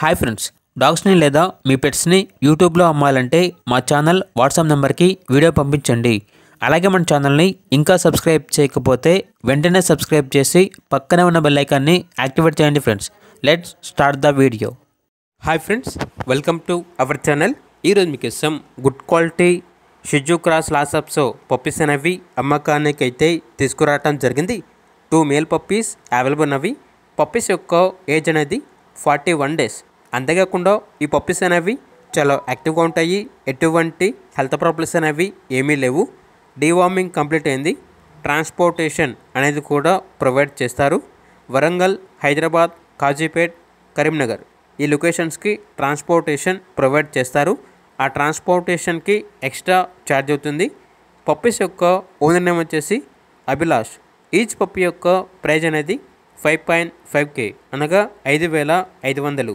hi friends డాగ్స్ని లేదా మీ పెట్స్ని యూట్యూబ్లో అమ్మాలంటే మా ఛానల్ వాట్సాప్ నెంబర్కి వీడియో పంపించండి అలాగే మన ఛానల్ని ఇంకా సబ్స్క్రైబ్ చేయకపోతే వెంటనే సబ్స్క్రైబ్ చేసి పక్కనే ఉన్న బెల్లైకాన్ని యాక్టివేట్ చేయండి friends let's start the video hi friends welcome to our channel ఈరోజు మీకు ఇష్టం గుడ్ క్వాలిటీ షిజు క్రాస్ లాసప్స్ పప్పీస్ అనేవి అమ్మకానికి అయితే తీసుకురావటం జరిగింది టూ మేల్ పప్పీస్ అవైలబుల్ అవి పప్పీస్ యొక్క ఏజ్ అనేది ఫార్టీ వన్ డేస్ అంతేకాకుండా ఈ పప్పీస్ అనేవి చాలా యాక్టివ్గా ఉంటాయి ఎటువంటి హెల్త్ ప్రాబ్లమ్స్ అనేవి ఏమీ లేవు డీవార్మింగ్ కంప్లీట్ అయింది ట్రాన్స్పోర్టేషన్ అనేది కూడా ప్రొవైడ్ చేస్తారు వరంగల్ హైదరాబాద్ కాజీపేట్ కరీంనగర్ ఈ లొకేషన్స్కి ట్రాన్స్పోర్టేషన్ ప్రొవైడ్ చేస్తారు ఆ ట్రాన్స్పోర్టేషన్కి ఎక్స్ట్రా ఛార్జ్ అవుతుంది పప్పీస్ యొక్క ఓనర్ నేమ్ వచ్చేసి అభిలాష్ ఈచ్ పప్పీ యొక్క ప్రైజ్ అనేది ఫైవ్ పాయింట్ ఫైవ్ కే అనగా ఐదు వేల ఐదు వందలు